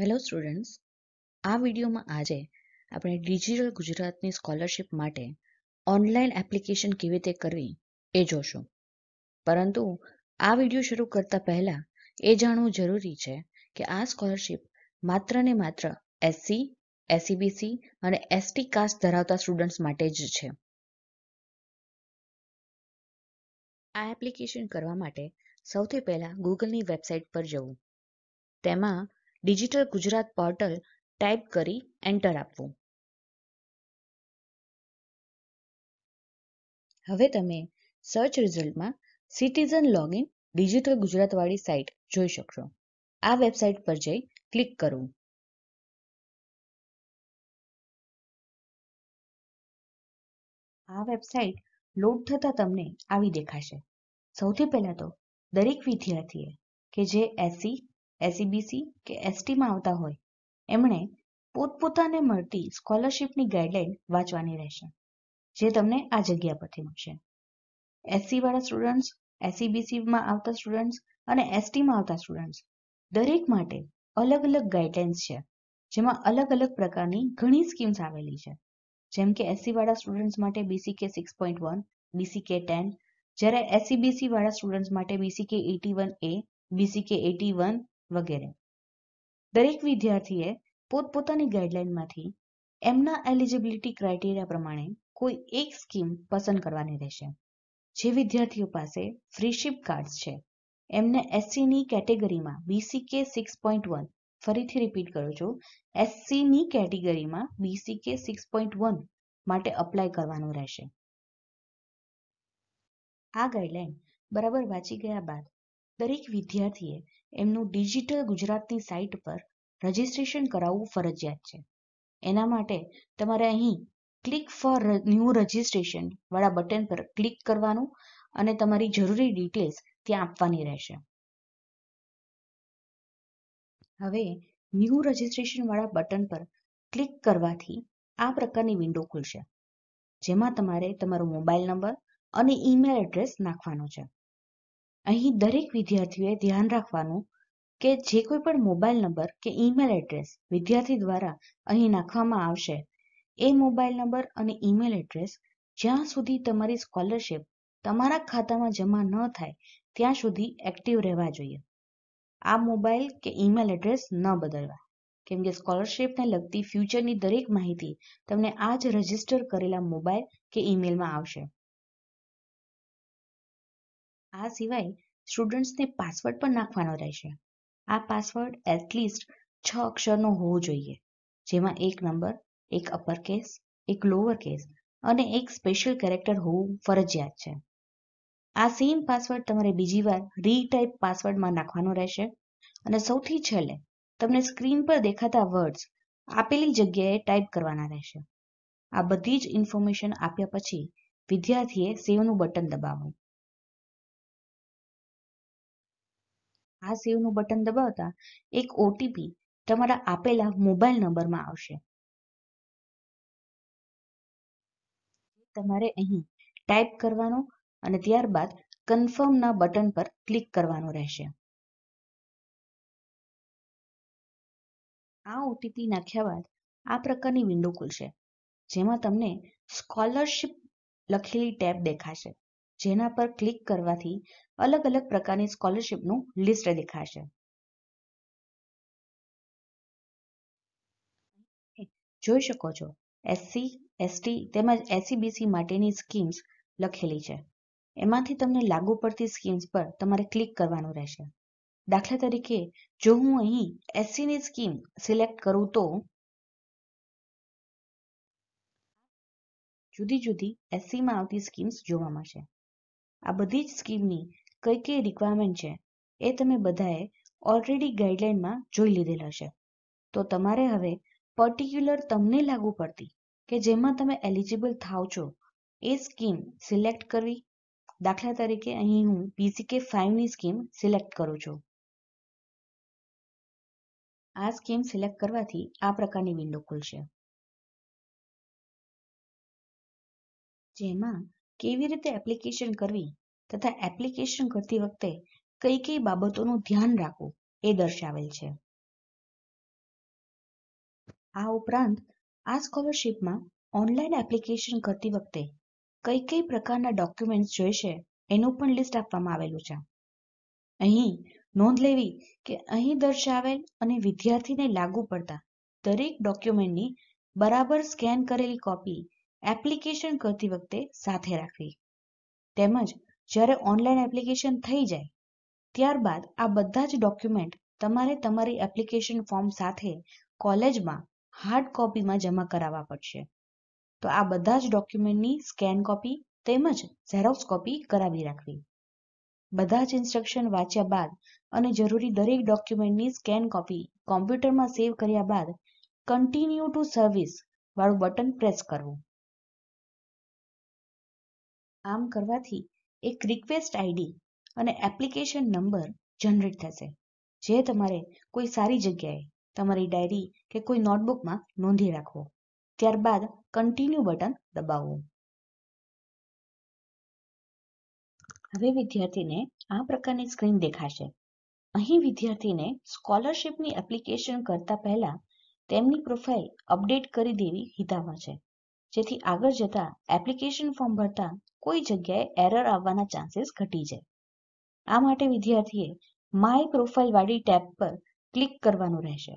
hello students આ વિડીયોમાં આજે આપણે ડિજિટલ ગુજરાતની સ્કોલરશિપ માટે ઓનલાઈન એપ્લિકેશન કેવી રીતે કરવી એ જોશું પરંતુ આ વિડીયો શરૂ કરતા પહેલાં એ જાણવું જરૂરી છે કે આ સ્કોલરશિપ માત્ર ને માત્ર એસસી એસસીબીસી અને એસટી કાસ્ટ ધરાવતા સ્ટુડન્ટ્સ માટે જ છે આ એપ્લિકેશન કરવા માટે સૌથી પહેલાં ગૂગલની વેબસાઇટ પર જવું તેમાં ડિજિટલ ગુજરાત પોર્ટલ ટાઈપ કરી એન્ટર આપવું હવે તમે સર્ચ રિઝલ્ટમાં સિટીઝન લોગિન ડિજિટલ ગુજરાતવાળી સાઇટ જોઈ શકશો આ વેબસાઇટ પર જઈ ક્લિક કરવું આ વેબસાઇટ લોડ થતાં તમને આવી દેખાશે સૌથી પહેલાં તો દરેક વિદ્યાર્થીએ કે જે એસસી એસઈબીસી e કે એસટીમાં આવતા હોય એમણે પોતપોતાને મળતી સ્કોલરશીપની ગાઈડલાઈન વાંચવાની રહેશે જે તમને આ જગ્યા પરથી મળશે એસસીવાળા સ્ટુડન્ટ્સ એસઈબીસીમાં e આવતા સ્ટુડન્ટ્સ અને એસટીમાં આવતા સ્ટુડન્ટ્સ દરેક માટે અલગ અલગ ગાઈડલાઇન્સ છે જેમાં અલગ અલગ પ્રકારની ઘણી સ્કીમ્સ આવેલી છે જેમ કે એસસીવાળા સ્ટુડન્ટ્સ માટે BCK six point one BCK ten જ્યારે એસસીબીસી વાળા સ્ટુડન્ટ્સ માટે BCK eighty one A BCK eighty one વગેરે દરેક વિદ્યાર્થીએ પોતપોતાની ગાઈડલાઈનમાંથી એમના એલિજિબિલિટી ક્રાઇટેરિયા પ્રમાણે કોઈ એક સ્કીમ પસંદ કરવાની રહેશે જે વિદ્યાર્થીઓ પાસે ફ્રીશિપ કાર્ડ્સ છે એમને એસસીની કેટેગરીમાં બીસીકે સિક્સ પોઈન્ટ વન ફરીથી રિપીટ કરું છું એસસીની કેટેગરીમાં બીસીકે સિક્સ પોઈન્ટ વન માટે અપ્લાય કરવાનું રહેશે આ ગાઈડલાઈન બરાબર વાંચી ગયા બાદ દરેક વિદ્યાર્થીએ એમનું ડિજિટલ ગુજરાતની સાઇટ પર રજિસ્ટ્રેશન કરાવવું ફરજિયાત છે એના માટે તમારે અહીં ક્લિક ફોર ન્યૂ રજિસ્ટ્રેશન વાળા બટન પર ક્લિક કરવાનું અને તમારી જરૂરી ડિટેલ્સ ત્યાં આપવાની રહેશે હવે ન્યૂ રજિસ્ટ્રેશન વાળા બટન પર ક્લિક કરવાથી આ પ્રકારની વિન્ડો ખુલશે જેમાં તમારે તમારો મોબાઈલ નંબર અને ઈમેલ એડ્રેસ નાખવાનો છે અહીં દરેક વિદ્યાર્થીઓએ ધ્યાન રાખવાનું કે જે કોઈ પણ મોબાઈલ નંબર કે ઈમેલ એડ્રેસ વિદ્યાર્થી દ્વારા અહીં નાખવામાં આવશે એ મોબાઈલ નંબર અને ઈમેલ એડ્રેસ જ્યાં સુધી તમારી સ્કોલરશિપ તમારા ખાતામાં જમા ન થાય ત્યાં સુધી એક્ટિવ રહેવા જોઈએ આ મોબાઈલ કે ઈમેલ એડ્રેસ ન બદલવા કેમ કે સ્કોલરશિપને લગતી ફ્યુચરની દરેક માહિતી તમને આ જ રજીસ્ટર કરેલા મોબાઈલ કે ઈમેલમાં આવશે આ સિવાય સ્ટુડન્ટ્સને પાસવર્ડ પણ નાખવાનો રહેશે આ પાસવર્ડ એટલીસ્ટ છ અક્ષરનો હોવો જોઈએ જેમાં એક નંબર એક અપર કેસ એક લોઅર કેસ અને એક સ્પેશિયલ કેરેક્ટર હોવું ફરજિયાત છે આ સેમ પાસવર્ડ તમારે બીજી વાર રીટાઈપ પાસવર્ડમાં નાખવાનો રહેશે અને સૌથી છેલ્લે તમને સ્ક્રીન પર દેખાતા વર્ડ્સ આપેલી જગ્યાએ ટાઈપ કરવાના રહેશે આ બધી જ ઇન્ફોર્મેશન આપ્યા પછી વિદ્યાર્થીએ સેવનું બટન દબાવવું આ સેવનું બટન દબાવતા એક ઓટીપી તમારા આપેલા મોબાઈલ નંબરમાં આવશે તમારે અહીં ટાઈપ કરવાનો અને ત્યારબાદ કન્ફર્મના બટન પર ક્લિક કરવાનું રહેશે આ ઓટીપી નાખ્યા બાદ આ પ્રકારની વિન્ડો ખુલશે જેમાં તમને સ્કોલરશિપ લખેલી ટેબ દેખાશે જેના પર ક્લિક કરવાથી અલગ અલગ પ્રકારની સ્કોલરશીપનું લિસ્ટ દેખાશે જોઈ શકો છો એસસી એસટી તેમજ એસસીબીસી માટેની સ્કીમ્સ લખેલી છે એમાંથી તમને લાગુ પડતી સ્કીમ્સ પર તમારે ક્લિક કરવાનું રહેશે દાખલા તરીકે જો હું અહીં એસસીની સ્કીમ સિલેક્ટ કરું તો જુદી જુદી એસસીમાં આવતી સ્કીમ્સ જોવા મળશે આ બધી જ સ્કીમની કઈ કઈ રિક્વાયરમેન્ટ છે એ તમે બધાએ ઓલરેડી ગાઈડલાઇનમાં જોઈ લીધેલ હશે તો તમારે હવે પર્ટિક્યુલર તમને લાગુ પડતી કે જેમાં તમે એલિજિબલ થાવ છો એ સ્કીમ સિલેક્ટ કરવી દાખલા તરીકે અહીં હું બીસીકે ફાઇવની સ્કીમ સિલેક્ટ કરું છું આ સ્કીમ સિલેક્ટ કરવાથી આ પ્રકારની વિન્ડો ખુલશે જેમાં કેવી રીતે એપ્લિકેશન કરવી તથા એપ્લિકેશન કરતી વખતે કઈ કઈ બાબતોનું ધ્યાન રાખવું એ દર્શાવેલ છે આ ઉપરાંત આ સ્કોલરશિપમાં ઓનલાઈન એપ્લિકેશન કરતી વખતે કઈ કઈ પ્રકારના ડોક્યુમેન્ટ્સ જોઈશે એનું પણ લિસ્ટ આપવામાં આવેલું છે અહીં નોંધ લેવી કે અહીં દર્શાવેલ અને વિદ્યાર્થીને લાગુ પડતા દરેક ડોક્યુમેન્ટની બરાબર સ્કેન કરેલી કોપી એપ્લિકેશન કરતી વખતે સાથે રાખવી તેમજ જ્યારે ઓનલાઈન એપ્લિકેશન થઈ જાય ત્યારબાદ આ બધા જ ડોક્યુમેન્ટ તમારે તમારી એપ્લિકેશન ફોર્મ સાથે કોલેજમાં હાર્ડ કોપીમાં જમા કરાવવા પડશે તો આ બધા જ ડોક્યુમેન્ટની સ્કેન કોપી તેમજ ઝેરોક્સ કોપી કરાવી રાખવી બધા જ ઇન્સ્ટ્રક્શન વાંચ્યા બાદ અને જરૂરી દરેક ડોક્યુમેન્ટની સ્કેન કોપી કોમ્પ્યુટરમાં સેવ કર્યા બાદ કન્ટિન્યુ ટુ સર્વિસ વાળું બટન પ્રેસ કરવું આમ કરવાથી એક રિક્વેસ્ટ આઈડી અને એપ્લિકેશન નંબર જનરેટ થશે જે તમારે કોઈ સારી જગ્યાએ તમારી ડાયરી કે કોઈ નોટબુકમાં નોંધી રાખવો ત્યારબાદ કન્ટિન્યુ બટન દબાવવું હવે વિદ્યાર્થીને આ પ્રકારની સ્ક્રીન દેખાશે અહીં વિદ્યાર્થીને સ્કોલરશિપની એપ્લિકેશન કરતા પહેલા તેમની પ્રોફાઇલ અપડેટ કરી દેવી હિતાવહ છે જેથી આગળ જતા એપ્લિકેશન ફોર્મ ભરતા કોઈ જગ્યાએ એરર આવવાના ચાન્સીસ ઘટી જાય આ માટે વિદ્યાર્થીએ માય પ્રોફાઇલ વાળી ટેબ પર ક્લિક કરવાનું રહેશે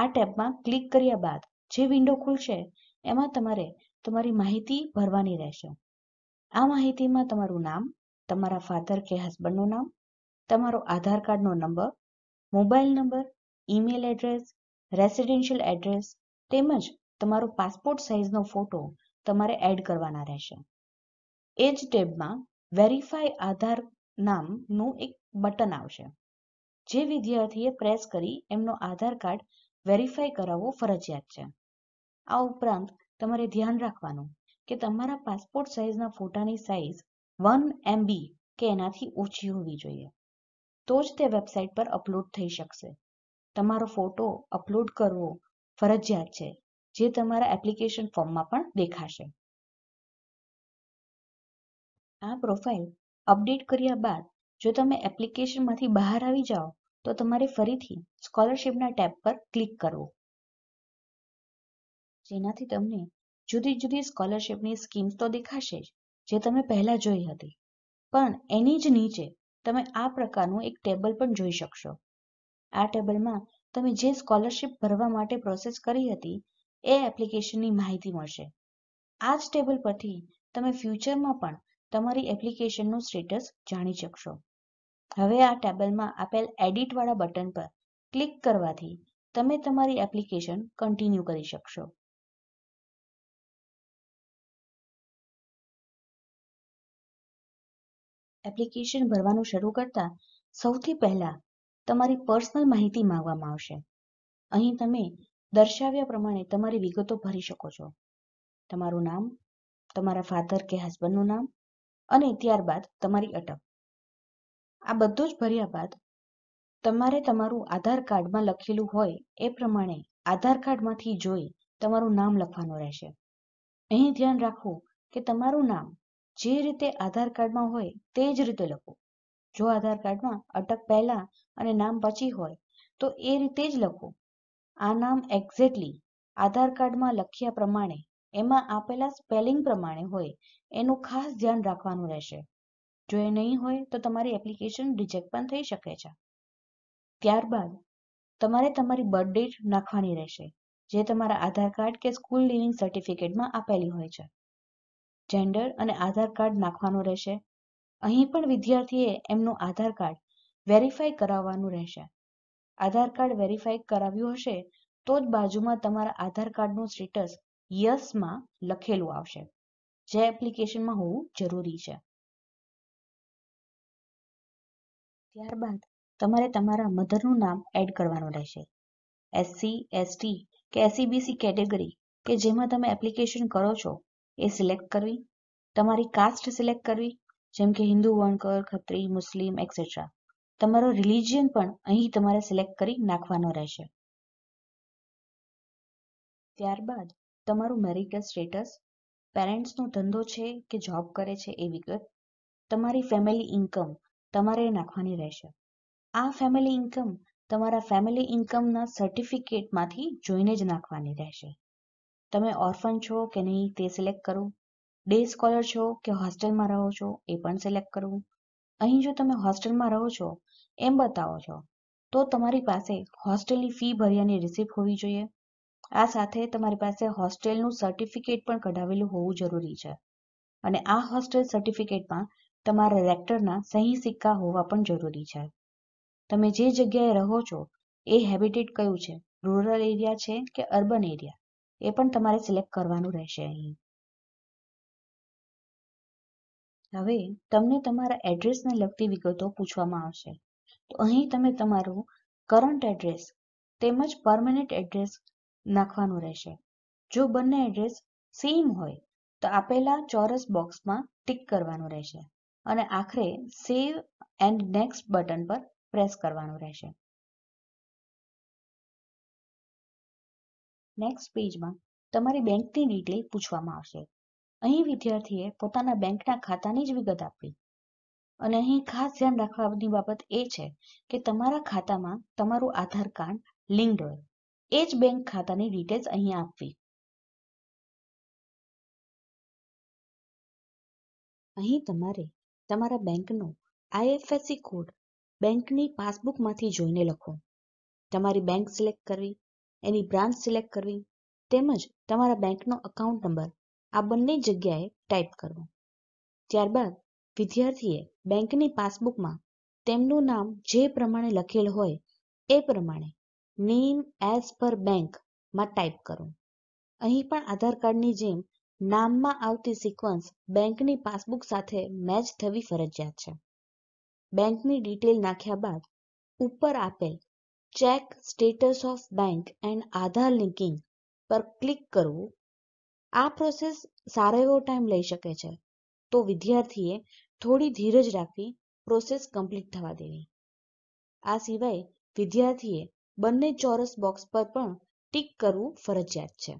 આ ટેબમાં ક્લિક કર્યા બાદ જે વિન્ડો ખુલશે એમાં તમારે તમારી માહિતી ભરવાની રહેશે આ માહિતીમાં તમારું નામ તમારા ફાધર કે હસબન્ડનું નામ તમારો આધાર કાર્ડનો number mobile number email address residential address તેમજ તમારો પાસપોર્ટ સાઇઝનો ફોટો તમારે એડ કરવાના રહેશે એ જ ટેબમાં વેરીફાઈ આધાર નામનું એક બટન આવશે જે વિદ્યાર્થીએ પ્રેસ કરી એમનો આધાર કાર્ડ વેરીફાઈ કરાવવો ફરજિયાત છે આ ઉપરાંત તમારે ધ્યાન રાખવાનું કે તમારા પાસપોર્ટ સાઇઝના ફોટાની સાઇઝ વન એમબી કે એનાથી ઓછી હોવી જોઈએ તો જ તે વેબસાઇટ પર અપલોડ થઈ શકશે તમારો ફોટો અપલોડ કરવો ફરજિયાત છે જે તમારા એપ્લિકેશન ફોર્મમાં પણ દેખાશે આ પ્રોફાઇલ અપડેટ કર્યા બાદ જો તમે એપ્લિકેશનમાંથી બહાર આવી જાઓ તો તમારે ફરીથી સ્કોલરશીપના ટેબ પર ક્લિક કરવું જેનાથી તમને જુદી જુદી સ્કોલરશીપની સ્કીમ્સ તો દેખાશે જ જે તમે પહેલાં જોઈ હતી પણ એની જ નીચે તમે આ પ્રકારનું એક ટેબલ પણ જોઈ શકશો આ ટેબલમાં તમે જે સ્કોલરશિપ ભરવા માટે પ્રોસેસ કરી હતી એ એપ્લિકેશનની માહિતી મળશે આ જ ટેબલ પરથી તમે ફ્યુચરમાં પણ તમારી એપ્લિકેશનનું સ્ટેટસ જાણી શકશો હવે આ ટેબલમાં આપેલ એડિટવાળા બટન પર ક્લિક કરવાથી તમે તમારી એપ્લિકેશન કન્ટિન્યુ કરી શકશો એપ્લિકેશન ભરવાનું શરૂ કરતા સૌથી પહેલા તમારી પર્સનલ માહિતી માંગવામાં આવશે અહીં તમે દર્શાવ્યા પ્રમાણે તમારી વિગતો ભરી શકો છો તમારું નામ તમારા ફાધર કે હસબન્ડનું નામ અને ત્યારબાદ તમારી અટક આ બધું જ ભર્યા બાદ તમારે તમારું આધાર કાર્ડમાં લખેલું હોય એ પ્રમાણે આધાર કાર્ડમાંથી જોઈ તમારું નામ લખવાનું રહેશે અહીં ધ્યાન રાખવું કે તમારું નામ જે રીતે આધાર કાર્ડમાં હોય તે જ રીતે લખો જો આધાર કાર્ડમાં અટક પહેલા અને નામ પછી હોય તો એ રીતે જ લખો આ નામ એક્ઝેક્ટલી આધાર કાર્ડમાં લખ્યા પ્રમાણે એમાં આપેલા સ્પેલિંગ પ્રમાણે હોય એનું ખાસ ધ્યાન રાખવાનું રહેશે જો એ નહીં હોય તો તમારી એપ્લિકેશન રિજેક્ટ પણ થઈ શકે છે ત્યારબાદ તમારે તમારી બર્થ ડેટ નાખવાની રહેશે જે તમારા આધાર કાર્ડ કે સ્કૂલ લિવિંગ સર્ટિફિકેટમાં આપેલી હોય છે જેન્ડર અને આધાર કાર્ડ નાખવાનું રહેશે અહીં પણ વિદ્યાર્થીએ એમનું આધાર કાર્ડ વેરીફાઈ કરાવવાનું રહેશે આધાર કાર્ડ વેરીફાઈ કરાવ્યું હશે તો જ બાજુમાં તમારા આધાર કાર્ડનું સ્ટેટસ યસમાં લખેલું આવશે જે એપ્લિકેશનમાં હોવું જરૂરી છે ત્યારબાદ તમારે તમારા મધરનું નામ એડ કરવાનું રહેશે એસસી એસટી કે એસસીબીસી કેટેગરી e કે જેમાં તમે એપ્લિકેશન કરો છો એ સિલેક્ટ કરવી તમારી કાસ્ટ સિલેક્ટ કરવી જેમ કે હિન્દુ વણકર ખત્રી મુસ્લિમ એક્સેટ્રા તમારો રિલિજિયન પણ અહીં તમારે સિલેક્ટ કરી નાખવાનો રહેશે ત્યારબાદ તમારું મેરિટલ સ્ટેટસ પેરેન્ટ્સનો ધંધો છે કે જોબ કરે છે એ વિગત તમારી ફેમિલી ઇન્કમ તમારે નાખવાની રહેશે આ ફેમિલી ઇન્કમ તમારા ફેમિલી ઇન્કમના સર્ટિફિકેટમાંથી જોઈને જ નાખવાની રહેશે તમે ઓર્ફન છો કે નહીં તે સિલેક્ટ કરો ડે સ્કોલર છો કે હોસ્ટેલમાં રહો છો એ પણ સિલેક્ટ કરવું અહીં જો તમે હોસ્ટેલમાં રહો છો એમ બતાવો છો તો તમારી પાસે હોસ્ટેલની ફી ભર્યાની રિસિપ્ટ હોવી જોઈએ આ સાથે તમારી પાસે હોસ્ટેલનું સર્ટિફિકેટ પણ કઢાવેલું હોવું જરૂરી છે અને આ હોસ્ટેલ સર્ટિફિકેટમાં તમારા રેક્ટરના સહી સિક્કા હોવા પણ જરૂરી છે તમે જે જગ્યાએ રહો છો એ હેબિટેટ કયું છે રૂરલ એરિયા છે કે અર્બન એરિયા એ પણ તમારે સિલેક્ટ કરવાનું રહેશે અહીં હવે તમને તમારા એડ્રેસને લગતી વિગતો પૂછવામાં આવશે તો અહીં તમે તમારું કરંટ એડ્રેસ તેમજ પરમનન્ટ એડ્રેસ નાખવાનું રહેશે જો બંને એડ્રેસ સેમ હોય તો આપેલા ચોરસ બોક્સમાં ટિક કરવાનું રહેશે અને આખરે સેવ એન્ડ નેક્સ્ટ બટન પર પ્રેસ કરવાનું રહેશે નેક્સ્ટ પેજમાં તમારી બેંકની ડિટેલ પૂછવામાં આવશે અહીં વિદ્યાર્થીએ પોતાના બેંકના ખાતાની જ વિગત આપવી અને અહીં ખાસ ધ્યાન રાખવાની બાબત એ છે કે તમારા ખાતામાં તમારું આધાર કાર્ડ લિંક્ડ હોય એ જ બેંક ખાતાની ડિટેલ્સ અહીં આપવી અહીં તમારે તમારા બેંકનો આઈએફએસસી કોડ બેંકની પાસબુકમાંથી જોઈને લખો તમારી બેંક સિલેક્ટ કરવી એની બ્રાન્ચ સિલેક્ટ કરવી તેમજ તમારા બેંકનો અકાઉન્ટ નંબર આ બંને જગ્યાએ ટાઈપ કરવો ત્યારબાદ વિદ્યાર્થીએ બેંકની પાસબુકમાં તેમનું નામ જે પ્રમાણે લખેલ હોય એ પ્રમાણે નેમ એઝ પર બેંકમાં ટાઈપ કરો અહીં પણ આધાર કાર્ડની જેમ નામમાં આવતી સિક્વન્સ બેંકની પાસબુક સાથે મેચ થવી ફરજિયાત છે બેંકની ડિટેલ નાખ્યા બાદ ઉપર આપેલ check status of bank and Aadhaar linking પર ક્લિક કરવું આ પ્રોસેસ સારો એવો ટાઈમ લઈ શકે છે તો વિદ્યાર્થીએ થોડી ધીરજ રાખવી પ્રોસેસ કમ્પ્લીટ થવા દેવી આ સિવાય વિદ્યાર્થીએ બંને ચોરસ બોક્સ પર પણ ટિક કરવું ફરજિયાત છે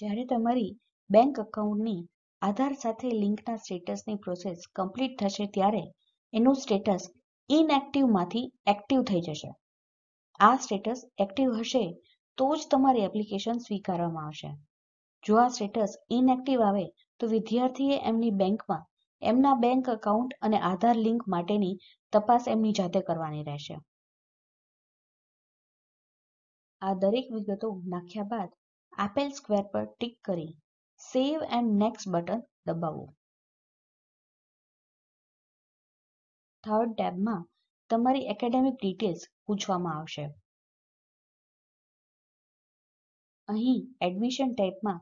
જ્યારે તમારી બેંક એકાઉન્ટની આધાર સાથે લિંકના સ્ટેટસની પ્રોસેસ કમ્પ્લીટ થશે ત્યારે એનું સ્ટેટસ ઇનએક્ટિવમાંથી એક્ટિવ થઈ જશે આ સ્ટેટસ એક્ટિવ હશે તો જ તમારી એપ્લિકેશન સ્વીકારવામાં આવશે જો આ સ્ટેટસ ઇનએક્ટિવ આવે તો વિદ્યાર્થીએ એમની બેંકમાં એમના બેંક એકાઉન્ટ અને આધાર લિંક માટેની તપાસ એમની જાતે કરવાની રહેશે આ દરેક વિગતો નાખ્યા બાદ આપેલ સ્ક્વેર પર ટિક કરી સેવ એન્ડ નેક્સ્ટ બટન દબાવવું થર્ડ ટેબમાં તમારી એકેડેમિક ડિટેલ્સ પૂછવામાં આવશે અહીં એડમિશન ટાઈપમાં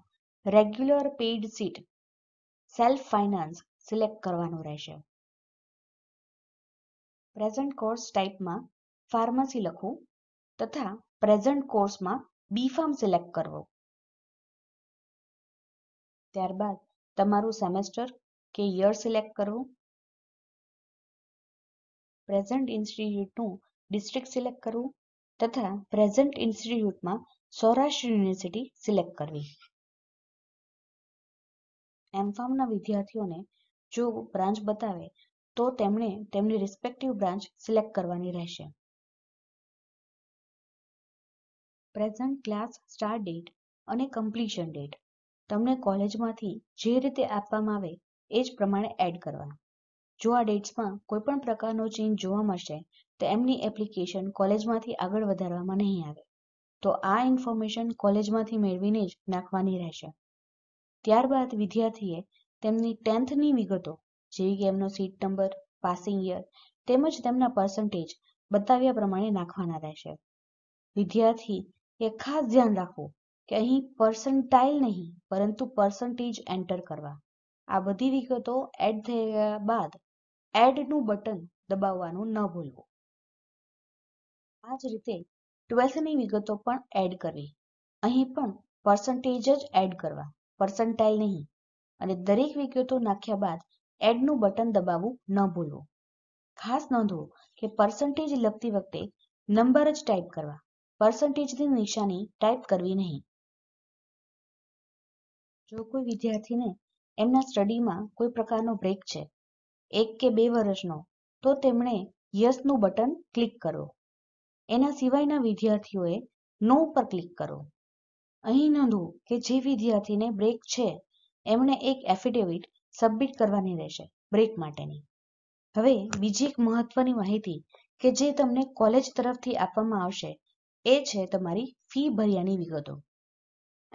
regular paid seat self finance select કરવાનું રહેશે પ્રેઝન્ટ કોર્સ ટાઈપમાં ફાર્મસી લખો તથા પ્રેઝન્ટ કોર્સમાં બી સિલેક્ટ કરવો ત્યારબાદ તમારું સેમેસ્ટર કે યર સિલેક્ટ કરવું પ્રેઝન્ટ ઇન્સ્ટિટ્યૂટનું ડિસ્ટ્રિક્ટ સિલેક્ટ કરવું તથા પ્રેઝન્ટ ઇન્સ્ટિટ્યૂટમાં સૌરાષ્ટ્ર યુનિવર્સિટી સિલેક્ટ કરવી એમ ફાર્મના વિદ્યાર્થીઓને જો બ્રાન્ચ બતાવે તો તેમણે તેમની રિસ્પેક્ટિવ બ્રાન્ચ સિલેક્ટ કરવાની રહેશે પ્રેઝન્ટ ક્લાસ સ્ટાર્ટ ડેટ અને કમ્પ્લીશન ડેટ તમને કોલેજમાંથી જે રીતે આપવામાં આવે એ જ પ્રમાણે એડ કરવા જો આ ડેટ્સમાં કોઈ પણ પ્રકારનો ચેન્જ જોવા મળશે તો એમની એપ્લિકેશન કોલેજમાંથી આગળ વધારવામાં નહીં આવે તો આ ઇન્ફોર્મેશન કોલેજમાંથી મેળવીને જ નાખવાની રહેશે ત્યારબાદ વિદ્યાર્થીએ તેમની ટેન્થની વિગતો જેવી કે એમનો સીટ નંબર પાસિંગ યર તેમજ તેમના પર્સન્ટેજ બતાવ્યા પ્રમાણે નાખવાના રહેશે વિદ્યાર્થી એ ખાસ ધ્યાન રાખવું કે અહીં પર્સન્ટાઇલ નહીં પરંતુ પર્સન્ટેજ એન્ટર કરવા આ બધી વિગતો એડ થઈ ગયા બાદ એડનું બટન દબાવવાનું ન ભૂલવું આ જ રીતે ટ્વેલ્થની વિગતો પણ એડ કરવી અહીં પણ પર્સન્ટેજ જ એડ કરવા પર્સન્ટાઇલ નહીં અને દરેક વિગતો નાખ્યા બાદ એડનું બટન દબાવવું ન ભૂલવું ખાસ નોંધવું કે પર્સન્ટેજ લખતી વખતે નંબર જ ટાઈપ કરવા પર્સન્ટેજની નિશાની ટાઈપ કરવી નહીં જો કોઈ વિદ્યાર્થીને એમના સ્ટડીમાં કોઈ પ્રકારનો બ્રેક છે એક કે બે વર્ષનો તો તેમણે યસનું બટન ક્લિક કરો એના સિવાયના વિદ્યાર્થીઓએ નો પર ક્લિક કરો અહીં નોંધવું કે જે વિદ્યાર્થીને બ્રેક છે એમણે એક એફિડેવિટ સબમિટ કરવાની રહેશે બ્રેક માટેની હવે બીજી એક મહત્વની માહિતી કે જે તમને કોલેજ તરફથી આપવામાં આવશે એ છે તમારી ફી ભર્યાની વિગતો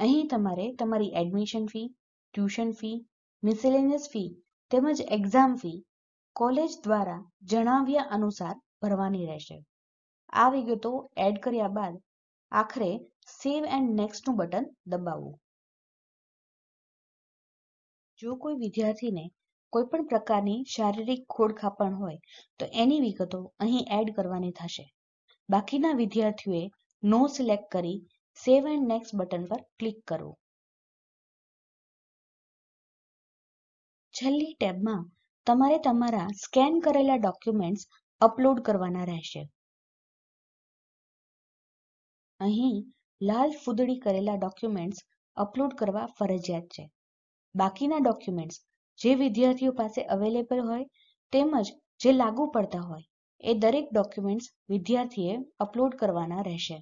અહીં તમારે તમારી admission fee tuition fee miscellaneous fee તેમજ એક્ઝામ ફી કોલેજ દ્વારા જણાવ્યા અનુસાર ભરવાની રહેશે આ વિગતો એડ કર્યા બાદ આખરે સેવ એન્ડ નેક્સ્ટનું બટન દબાવવું જો કોઈ વિદ્યાર્થીને કોઈ પણ પ્રકારની શારીરિક ખોડખાપણ હોય તો એની વિગતો અહીં એડ કરવાની થશે બાકીના વિદ્યાર્થીઓએ નો સિલેક્ટ કરી સેવ એન્ડ નેક્સ્ટ બટન પર ક્લિક કરવું છેલ્લી ટેબમાં તમારે તમારા સ્કેન કરેલા ડોક્યુમેન્ટ્સ અપલોડ કરવાના રહેશે અહીં લાલ ફૂદડી કરેલા ડોક્યુમેન્ટ્સ અપલોડ કરવા ફરજિયાત છે બાકીના ડોક્યુમેન્ટ્સ જે વિદ્યાર્થીઓ પાસે અવેલેબલ હોય તેમજ જે લાગુ પડતા હોય એ દરેક ડોક્યુમેન્ટ્સ વિદ્યાર્થીએ અપલોડ કરવાના રહેશે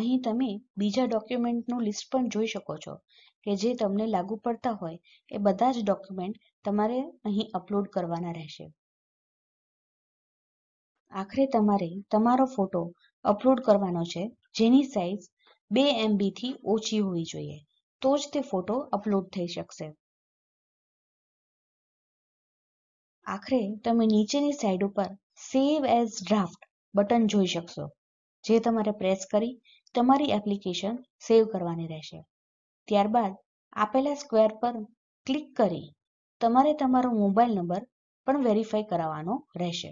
અહીં તમે બીજા ડોક્યુમેન્ટનું લિસ્ટ પણ જોઈ શકો છો કે જે તમને લાગુ પડતા હોય એ બધા જ ડોક્યુમેન્ટ તમારે અહીં અપલોડ કરવાના રહેશે આખરે તમારે તમારો ફોટો અપલોડ કરવાનો છે જેની સાઇઝ બે એમબીથી ઓછી હોવી જોઈએ તો જ તે ફોટો અપલોડ થઈ શકશે આખરે તમે નીચેની સાઈડ ઉપર સેવ એઝ ડ્રાફ્ટ બટન જોઈ શકશો જે તમારે પ્રેસ કરી તમારી એપ્લિકેશન સેવ કરવાની રહેશે ત્યારબાદ આપેલા સ્ક્વેર પર ક્લિક કરી તમારે તમારો મોબાઈલ નંબર પણ વેરીફાઈ કરાવવાનો રહેશે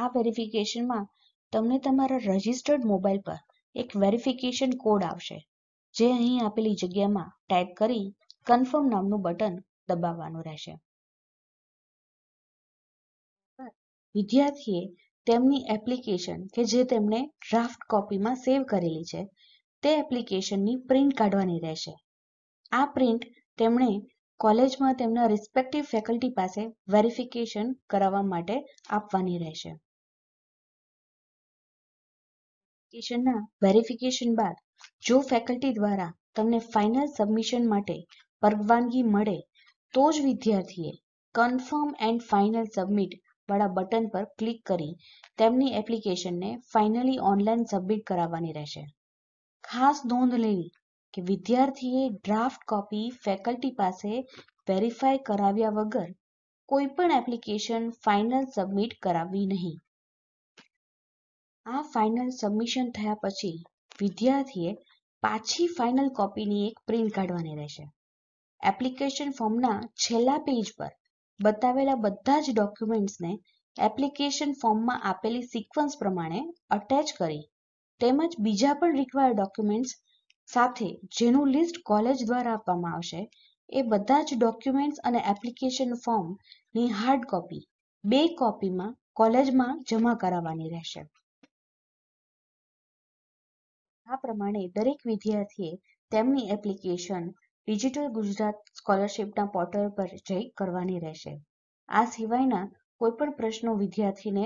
આ વેરિફિકેશનમાં તમને તમારા રજિસ્ટર્ડ મોબાઈલ પર એક વેરિફિકેશન કોડ આવશે જે અહીં આપેલી જગ્યામાં ટાઈપ કરી કન્ફર્મ નામનું બટન દબાવવાનું રહેશે વિદ્યાર્થીએ તેમની એપ્લિકેશન કે જે તેમણે ડ્રાફ્ટ કોપીમાં સેવ કરેલી છે તે એપ્લિકેશનની પ્રિન્ટ કાઢવાની રહેશે આ પ્રિન્ટ તેમણે કોલેજમાં તેમના રિસ્પેક્ટિવ ફેકલ્ટી પાસે વેરિફિકેશન કરાવવા માટે આપવાની રહેશે એપ્લિકેશનના વેરિફિકેશન બાદ જો ફેકલ્ટી દ્વારા તમને ફાઇનલ સબમિશન માટે પરવાનગી મળે તો જ વિદ્યાર્થીએ કન્ફર્મ એન્ડ ફાઇનલ સબમિટ વાળા બટન પર ક્લિક કરી તેમની એપ્લિકેશનને ફાઇનલી ઓનલાઈન સબમિટ કરાવવાની રહેશે ખાસ નોંધ લેવી કે વિદ્યાર્થીએ ડ્રાફ્ટ કોપી ફેકલ્ટી પાસે વેરીફાઈ કરાવ્યા વગર કોઈ પણ એપ્લિકેશન ફાઇનલ સબમિટ કરાવવી નહીં આ ફાઇનલ સબમિશન થયા પછી વિદ્યાર્થીએ પાછી ફાઇનલ કોપીની એક પ્રિન્ટ કાઢવાની રહેશે એપ્લિકેશન ફોર્મના છેલ્લા પેજ પર બતાવેલા બધા જ ડોક્યુમેન્ટ્સને એપ્લિકેશન ફોર્મમાં આપેલી સિક્વન્સ પ્રમાણે અટેચ કરી તેમજ બીજા પણ રિક્વાયર્ડ ડોક્યુમેન્ટ્સ સાથે જેનું લિસ્ટ કોલેજ દ્વારા આપવામાં આવશે એ બધા જ ડોક્યુમેન્ટ્સ અને એપ્લિકેશન ફોર્મની હાર્ડ કોપી બે કોપીમાં કોલેજમાં જમા કરાવવાની રહેશે આ પ્રમાણે દરેક વિદ્યાર્થીએ તેમની એપ્લિકેશન ડિજિટલ ગુજરાત સ્કોલરશિપના પોર્ટલ પર જઈ કરવાની રહેશે આ સિવાયના કોઈ પણ પ્રશ્નો વિદ્યાર્થીને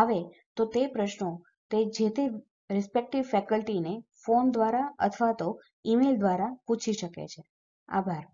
આવે તો તે પ્રશ્નો તે જે તે રિસ્પેક્ટિવ ફેકલ્ટીને ફોન દ્વારા અથવા તો ઈમેલ દ્વારા પૂછી શકે છે આભાર